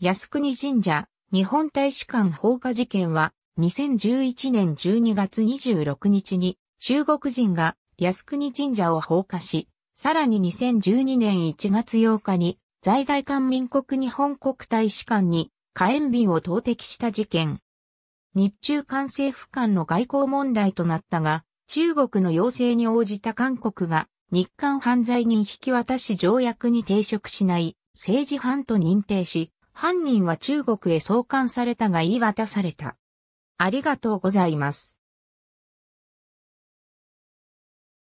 靖国神社、日本大使館放火事件は、2011年12月26日に、中国人が靖国神社を放火し、さらに2012年1月8日に、在外官民国日本国大使館に火炎瓶を投擲した事件。日中間政府間の外交問題となったが、中国の要請に応じた韓国が日韓犯罪人引き渡し条約に抵触しない政治犯と認定し、犯人は中国へ送還されたが言い渡された。ありがとうございます。